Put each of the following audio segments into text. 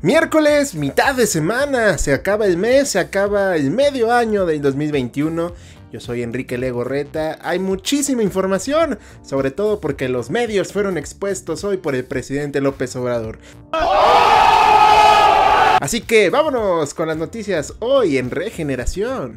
Miércoles, mitad de semana, se acaba el mes, se acaba el medio año del 2021. Yo soy Enrique Legorreta. Hay muchísima información, sobre todo porque los medios fueron expuestos hoy por el presidente López Obrador. Así que vámonos con las noticias hoy en Regeneración.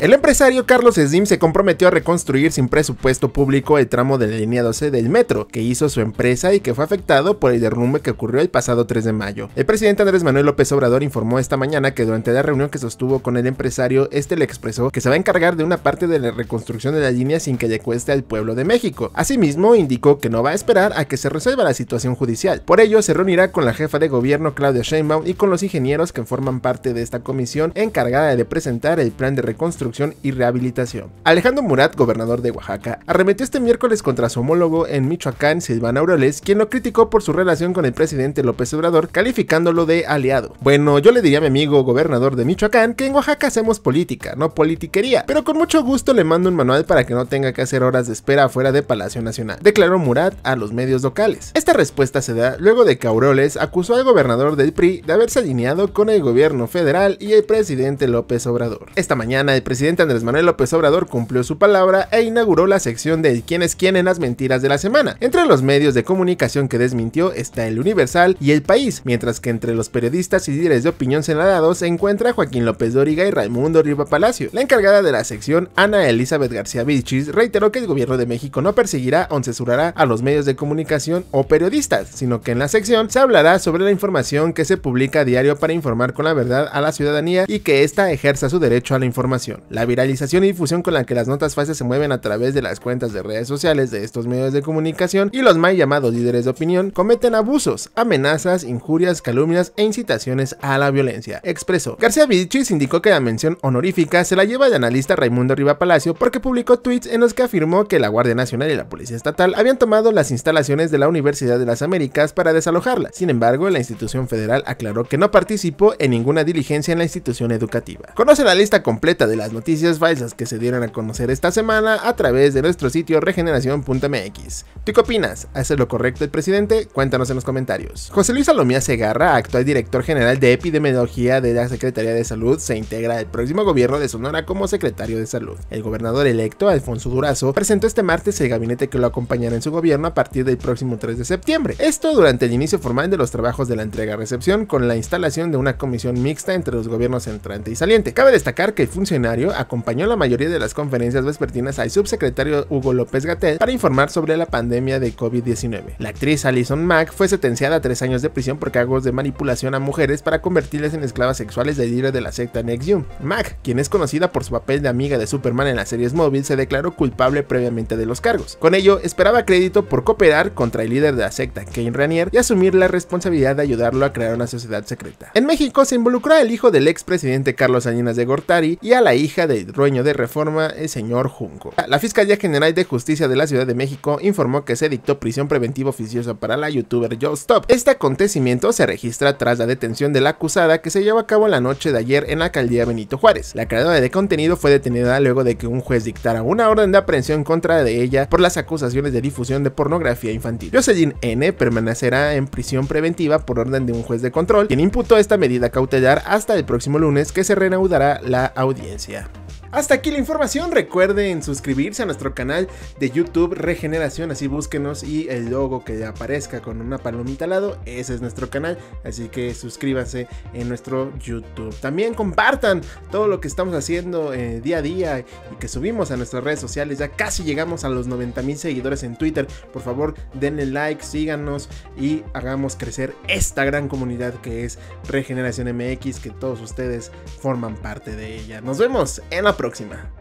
El empresario Carlos Slim se comprometió a reconstruir sin presupuesto público el tramo de la línea 12 del metro que hizo su empresa y que fue afectado por el derrumbe que ocurrió el pasado 3 de mayo. El presidente Andrés Manuel López Obrador informó esta mañana que durante la reunión que sostuvo con el empresario, este le expresó que se va a encargar de una parte de la reconstrucción de la línea sin que le cueste al pueblo de México. Asimismo, indicó que no va a esperar a que se resuelva la situación judicial. Por ello, se reunirá con la jefa de gobierno Claudia Sheinbaum y con los ingenieros que forman parte de esta comisión encargada de presentar el plan de reconstrucción y Rehabilitación. Alejandro Murat, gobernador de Oaxaca, arremetió este miércoles contra su homólogo en Michoacán, Silván Aureoles, quien lo criticó por su relación con el presidente López Obrador, calificándolo de aliado. Bueno, yo le diría a mi amigo gobernador de Michoacán que en Oaxaca hacemos política, no politiquería, pero con mucho gusto le mando un manual para que no tenga que hacer horas de espera afuera de Palacio Nacional, declaró Murat a los medios locales. Esta respuesta se da luego de que Aureoles acusó al gobernador del PRI de haberse alineado con el gobierno federal y el presidente López Obrador. Esta mañana el presidente presidente Andrés Manuel López Obrador cumplió su palabra e inauguró la sección de quién es quién en las mentiras de la semana. Entre los medios de comunicación que desmintió está El Universal y El País, mientras que entre los periodistas y líderes de opinión senadados se encuentra Joaquín López Dóriga y Raimundo Riva Palacio. La encargada de la sección, Ana Elizabeth García Vichis, reiteró que el gobierno de México no perseguirá o censurará a los medios de comunicación o periodistas, sino que en la sección se hablará sobre la información que se publica a diario para informar con la verdad a la ciudadanía y que ésta ejerza su derecho a la información. La viralización y difusión con la que las notas falsas se mueven a través de las cuentas de redes sociales de estos medios de comunicación y los mal llamados líderes de opinión cometen abusos, amenazas, injurias, calumnias e incitaciones a la violencia. Expresó. García Vichis indicó que la mención honorífica se la lleva el analista Raimundo Riva Palacio porque publicó tweets en los que afirmó que la Guardia Nacional y la Policía Estatal habían tomado las instalaciones de la Universidad de las Américas para desalojarla. Sin embargo, la institución federal aclaró que no participó en ninguna diligencia en la institución educativa. Conoce la lista completa de las noticias falsas que se dieron a conocer esta semana a través de nuestro sitio regeneración.mx. ¿Tú qué opinas? ¿Hace lo correcto el presidente? Cuéntanos en los comentarios. José Luis Salomía Segarra, actual director general de epidemiología de la Secretaría de Salud, se integra al próximo gobierno de Sonora como secretario de salud. El gobernador electo, Alfonso Durazo, presentó este martes el gabinete que lo acompañará en su gobierno a partir del próximo 3 de septiembre. Esto durante el inicio formal de los trabajos de la entrega-recepción con la instalación de una comisión mixta entre los gobiernos entrante y saliente. Cabe destacar que el funcionario acompañó la mayoría de las conferencias vespertinas al subsecretario Hugo López gatell para informar sobre la pandemia de COVID-19. La actriz Alison Mack fue sentenciada a tres años de prisión por cargos de manipulación a mujeres para convertirles en esclavas sexuales del líder de la secta Nexium. Mack, quien es conocida por su papel de amiga de Superman en las series móvil, se declaró culpable previamente de los cargos. Con ello, esperaba crédito por cooperar contra el líder de la secta, Kane Ranier, y asumir la responsabilidad de ayudarlo a crear una sociedad secreta. En México se involucró al hijo del expresidente Carlos Salinas de Gortari y a la hija hija del dueño de Reforma, el señor Junco. La Fiscalía General de Justicia de la Ciudad de México informó que se dictó prisión preventiva oficiosa para la youtuber Joe Stop. Este acontecimiento se registra tras la detención de la acusada que se llevó a cabo la noche de ayer en la alcaldía Benito Juárez. La creadora de contenido fue detenida luego de que un juez dictara una orden de aprehensión contra de ella por las acusaciones de difusión de pornografía infantil. Jocelyn N permanecerá en prisión preventiva por orden de un juez de control, quien imputó esta medida cautelar hasta el próximo lunes que se reanudará la audiencia. Hasta aquí la información, recuerden suscribirse a nuestro canal de YouTube Regeneración, así búsquenos y el logo que aparezca con una palomita al lado, ese es nuestro canal, así que suscríbanse en nuestro YouTube. También compartan todo lo que estamos haciendo eh, día a día y que subimos a nuestras redes sociales, ya casi llegamos a los 90 mil seguidores en Twitter, por favor denle like, síganos y hagamos crecer esta gran comunidad que es Regeneración MX, que todos ustedes forman parte de ella. Nos vemos en la próxima.